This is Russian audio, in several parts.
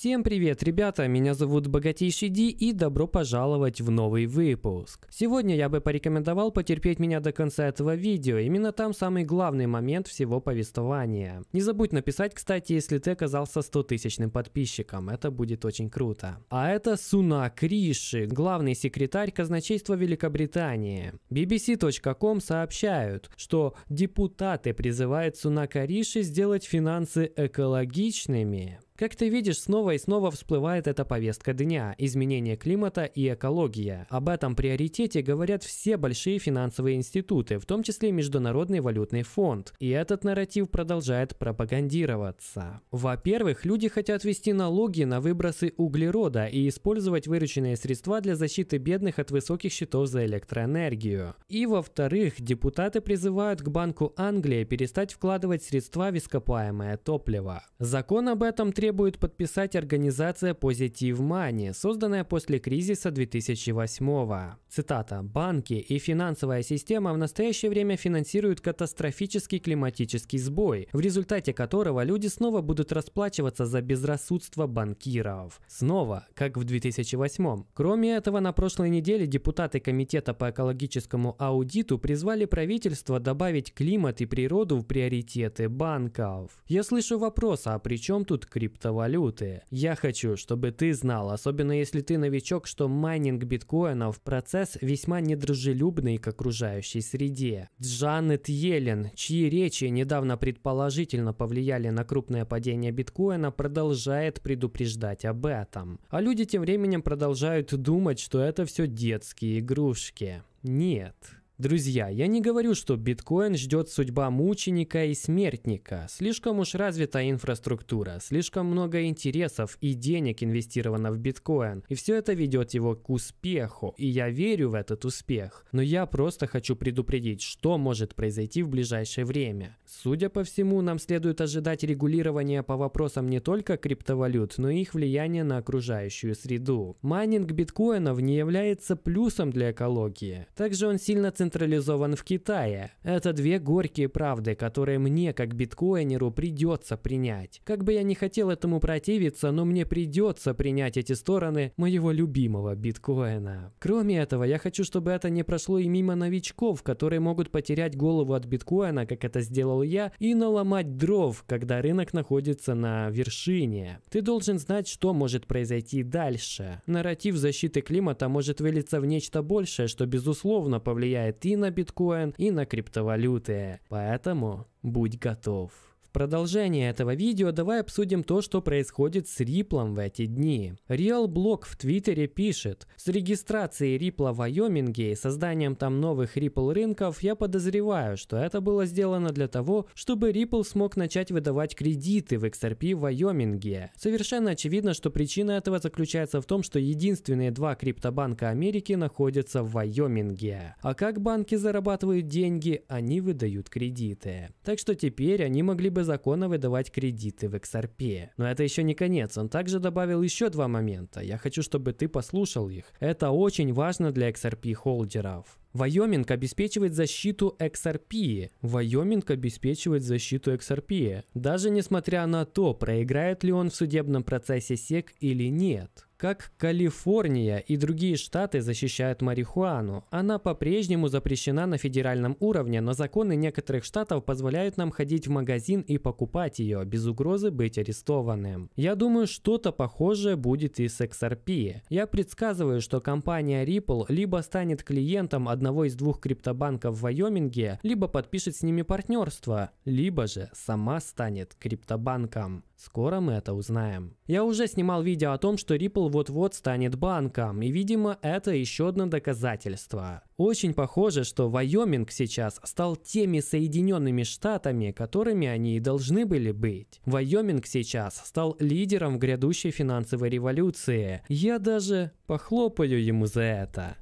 Всем привет, ребята! Меня зовут Богатейший Ди и добро пожаловать в новый выпуск. Сегодня я бы порекомендовал потерпеть меня до конца этого видео, именно там самый главный момент всего повествования. Не забудь написать, кстати, если ты оказался 100 тысячным подписчиком, это будет очень круто. А это Суна Криши, главный секретарь казначейства Великобритании. BBC.com сообщают, что депутаты призывают Суна Криши сделать финансы экологичными. Как ты видишь, снова и снова всплывает эта повестка дня – изменение климата и экология. Об этом приоритете говорят все большие финансовые институты, в том числе Международный валютный фонд. И этот нарратив продолжает пропагандироваться. Во-первых, люди хотят ввести налоги на выбросы углерода и использовать вырученные средства для защиты бедных от высоких счетов за электроэнергию. И во-вторых, депутаты призывают к Банку Англии перестать вкладывать средства в ископаемое топливо. Закон об этом требует требует подписать организация Positive Money, созданная после кризиса 2008-го. Цитата. «Банки и финансовая система в настоящее время финансируют катастрофический климатический сбой, в результате которого люди снова будут расплачиваться за безрассудство банкиров. Снова, как в 2008-м. Кроме этого, на прошлой неделе депутаты Комитета по экологическому аудиту призвали правительство добавить климат и природу в приоритеты банков. Я слышу вопрос, а при чем тут крипто? криптовалюты. Я хочу, чтобы ты знал, особенно если ты новичок, что майнинг биткоинов – процесс весьма недружелюбный к окружающей среде. Джанет Йеллен, чьи речи недавно предположительно повлияли на крупное падение биткоина, продолжает предупреждать об этом. А люди тем временем продолжают думать, что это все детские игрушки. Нет. Друзья, я не говорю, что биткоин ждет судьба мученика и смертника. Слишком уж развита инфраструктура, слишком много интересов и денег инвестировано в биткоин. И все это ведет его к успеху. И я верю в этот успех. Но я просто хочу предупредить, что может произойти в ближайшее время. Судя по всему, нам следует ожидать регулирования по вопросам не только криптовалют, но и их влияния на окружающую среду. Майнинг биткоинов не является плюсом для экологии. Также он сильно централизован централизован в Китае. Это две горькие правды, которые мне, как биткоинеру, придется принять. Как бы я не хотел этому противиться, но мне придется принять эти стороны моего любимого биткоина. Кроме этого, я хочу, чтобы это не прошло и мимо новичков, которые могут потерять голову от биткоина, как это сделал я, и наломать дров, когда рынок находится на вершине. Ты должен знать, что может произойти дальше. Нарратив защиты климата может вылиться в нечто большее, что безусловно повлияет и на биткоин, и на криптовалюты. Поэтому будь готов продолжение этого видео давай обсудим то, что происходит с Ripple в эти дни. RealBlock в Твиттере пишет, с регистрацией Ripple в Вайоминге и созданием там новых Ripple рынков я подозреваю, что это было сделано для того, чтобы Ripple смог начать выдавать кредиты в XRP в Вайоминге. Совершенно очевидно, что причина этого заключается в том, что единственные два криптобанка Америки находятся в Вайоминге. А как банки зарабатывают деньги, они выдают кредиты. Так что теперь они могли бы чтобы законно выдавать кредиты в XRP. Но это еще не конец, он также добавил еще два момента. Я хочу, чтобы ты послушал их. Это очень важно для XRP холдеров. Вайоминг обеспечивает защиту XRP. Вайоминг обеспечивает защиту XRP. Даже несмотря на то, проиграет ли он в судебном процессе SEC или нет как Калифорния и другие штаты защищают марихуану. Она по-прежнему запрещена на федеральном уровне, но законы некоторых штатов позволяют нам ходить в магазин и покупать ее, без угрозы быть арестованным. Я думаю, что-то похожее будет и с XRP. Я предсказываю, что компания Ripple либо станет клиентом одного из двух криптобанков в Вайоминге, либо подпишет с ними партнерство, либо же сама станет криптобанком. Скоро мы это узнаем. Я уже снимал видео о том, что Ripple вот-вот станет банком, и, видимо, это еще одно доказательство. Очень похоже, что Вайоминг сейчас стал теми Соединенными Штатами, которыми они и должны были быть. Вайоминг сейчас стал лидером в грядущей финансовой революции. Я даже похлопаю ему за это.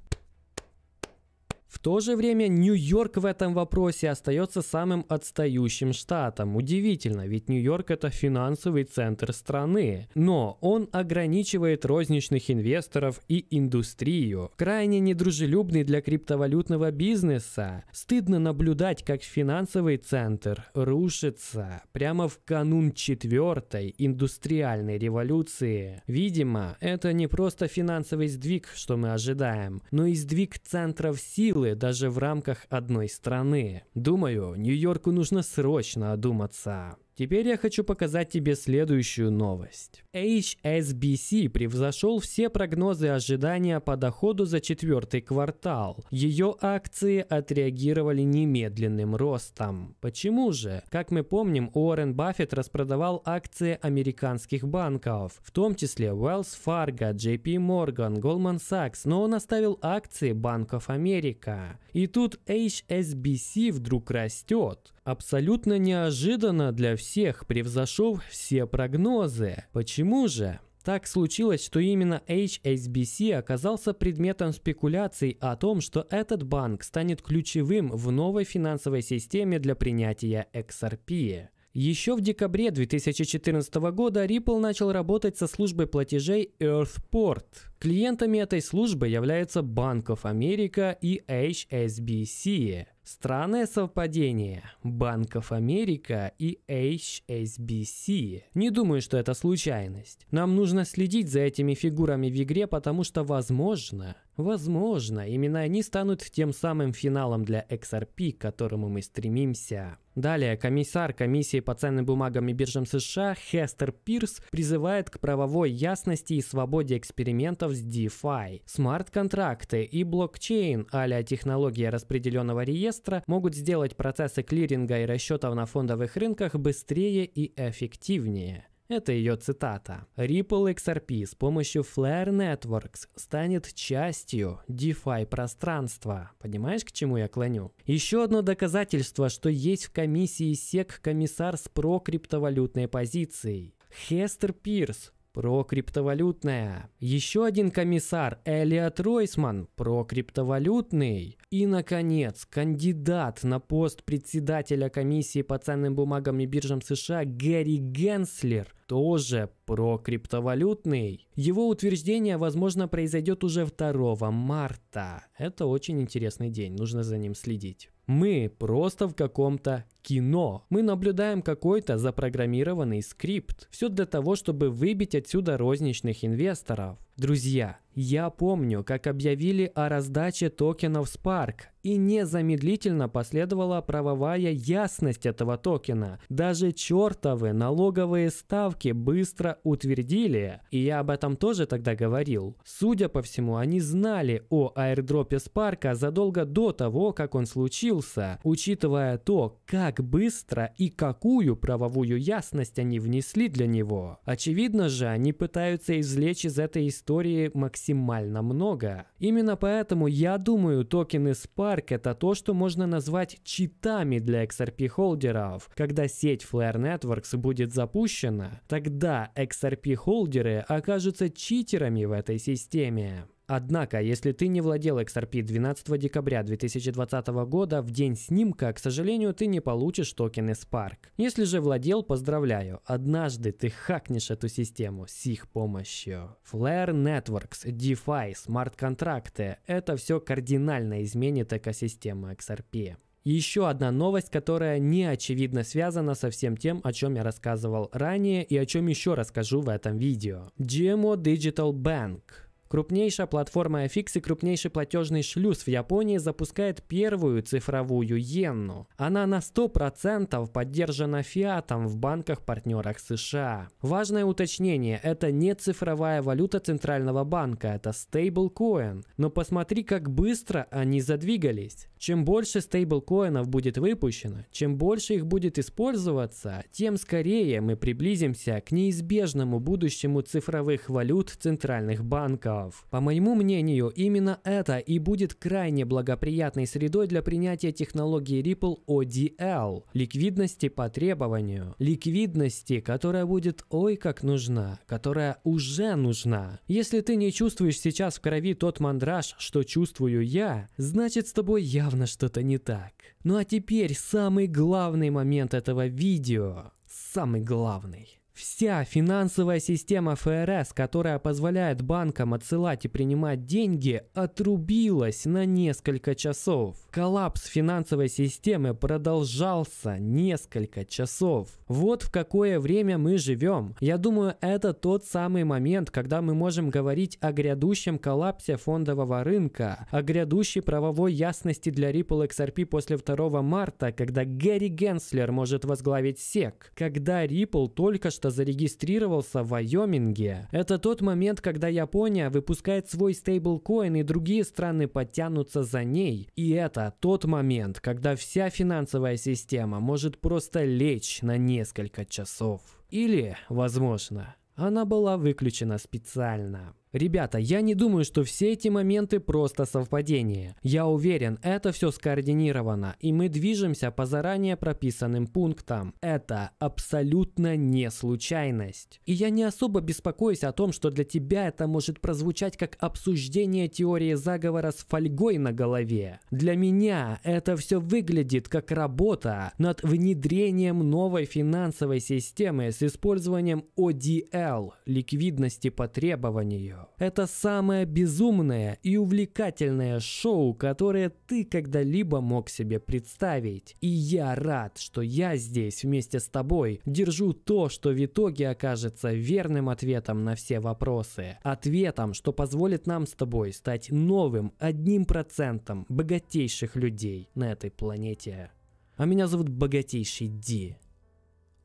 В то же время Нью-Йорк в этом вопросе остается самым отстающим штатом. Удивительно, ведь Нью-Йорк это финансовый центр страны. Но он ограничивает розничных инвесторов и индустрию. Крайне недружелюбный для криптовалютного бизнеса. Стыдно наблюдать, как финансовый центр рушится прямо в канун четвертой индустриальной революции. Видимо, это не просто финансовый сдвиг, что мы ожидаем, но и сдвиг центров сил силы даже в рамках одной страны. Думаю, Нью-Йорку нужно срочно одуматься. Теперь я хочу показать тебе следующую новость. HSBC превзошел все прогнозы ожидания по доходу за четвертый квартал. Ее акции отреагировали немедленным ростом. Почему же? Как мы помним, Уоррен Баффет распродавал акции американских банков, в том числе Wells Fargo, JP Morgan, Goldman Sachs, но он оставил акции Банков Америка. И тут HSBC вдруг растет абсолютно неожиданно для всех превзошел все прогнозы. Почему же? Так случилось, что именно HSBC оказался предметом спекуляций о том, что этот банк станет ключевым в новой финансовой системе для принятия XRP. Еще в декабре 2014 года Ripple начал работать со службой платежей Earthport – Клиентами этой службы являются Банк of America и HSBC. Странное совпадение. Банков Америка и HSBC. Не думаю, что это случайность. Нам нужно следить за этими фигурами в игре, потому что возможно, возможно, именно они станут тем самым финалом для XRP, к которому мы стремимся. Далее, комиссар Комиссии по ценным бумагам и биржам США Хестер Пирс призывает к правовой ясности и свободе экспериментов инструментов с DeFi. Смарт-контракты и блокчейн а технология распределенного реестра могут сделать процессы клиринга и расчетов на фондовых рынках быстрее и эффективнее. Это ее цитата. Ripple XRP с помощью Flare Networks станет частью DeFi пространства. Понимаешь, к чему я клоню? Еще одно доказательство, что есть в комиссии SEC комиссар с прокриптовалютной позицией. Хестер Пирс про криптовалютное. Еще один комиссар Элиот Ройсман про криптовалютный. И, наконец, кандидат на пост председателя комиссии по ценным бумагам и биржам США Гэри Генслер тоже про криптовалютный. Его утверждение, возможно, произойдет уже 2 марта. Это очень интересный день, нужно за ним следить. Мы просто в каком-то кино. Мы наблюдаем какой-то запрограммированный скрипт. Все для того, чтобы выбить отсюда розничных инвесторов. Друзья, я помню, как объявили о раздаче токенов Spark, и незамедлительно последовала правовая ясность этого токена. Даже чертовы налоговые ставки быстро утвердили, и я об этом тоже тогда говорил. Судя по всему, они знали о аирдропе Спарка задолго до того, как он случился, учитывая то, как быстро и какую правовую ясность они внесли для него. Очевидно же, они пытаются извлечь из этой истории истории максимально много. Именно поэтому я думаю, токены Spark это то, что можно назвать читами для XRP холдеров. Когда сеть Flare Networks будет запущена, тогда XRP холдеры окажутся читерами в этой системе. Однако, если ты не владел XRP 12 декабря 2020 года, в день снимка, к сожалению, ты не получишь токены Spark. Если же владел, поздравляю, однажды ты хакнешь эту систему с их помощью. Flare Networks, DeFi, смарт-контракты – это все кардинально изменит экосистему XRP. Еще одна новость, которая не очевидно связана со всем тем, о чем я рассказывал ранее и о чем еще расскажу в этом видео. GMO Digital Bank – Крупнейшая платформа FX и крупнейший платежный шлюз в Японии запускает первую цифровую иенну. Она на 100% поддержана фиатом в банках-партнерах США. Важное уточнение – это не цифровая валюта Центрального банка, это стейблкоин. Но посмотри, как быстро они задвигались. Чем больше стейблкоинов будет выпущено, чем больше их будет использоваться, тем скорее мы приблизимся к неизбежному будущему цифровых валют центральных банков прав. По моему мнению, именно это и будет крайне благоприятной средой для принятия технологии Ripple ODL – ликвидности по требованию. Ликвидности, которая будет ой как нужна, которая уже нужна. Если ты не чувствуешь сейчас в крови тот мандраж, что чувствую я, значит с тобой явно что-то не так. Ну а теперь самый главный момент этого видео. Самый главный. Вся финансовая система ФРС, которая позволяет банкам отсылать и принимать деньги, отрубилась на несколько часов. Коллапс финансовой системы продолжался несколько часов. Вот в какое время мы живем. Я думаю, это тот самый момент, когда мы можем говорить о грядущем коллапсе фондового рынка, о грядущей правовой ясности для Ripple XRP после 2 марта, когда Гэри Генслер может возглавить SEC, когда Ripple только что наконец-то зарегистрировался в Вайоминге. Это тот момент, когда Япония выпускает свой стейблкоин и другие страны подтянутся за ней. И это тот момент, когда вся финансовая система может просто лечь на несколько часов. Или, возможно, она была выключена специально. Ребята, я не думаю, что все эти моменты просто совпадение. Я уверен, это все скоординировано, и мы движемся по заранее прописанным пунктам. Это абсолютно не случайность. И я не особо беспокоюсь о том, что для тебя это может прозвучать как обсуждение теории заговора с фольгой на голове. Для меня это все выглядит как работа над внедрением новой финансовой системы с использованием ODL, ликвидности по требованию видео. Это самое безумное и увлекательное шоу, которое ты когда-либо мог себе представить. И я рад, что я здесь вместе с тобой держу то, что в итоге окажется верным ответом на все вопросы. Ответом, что позволит нам с тобой стать новым одним процентом богатейших людей на этой планете. А меня зовут Богатейший Ди.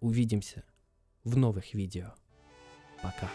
Увидимся в новых видео. Пока.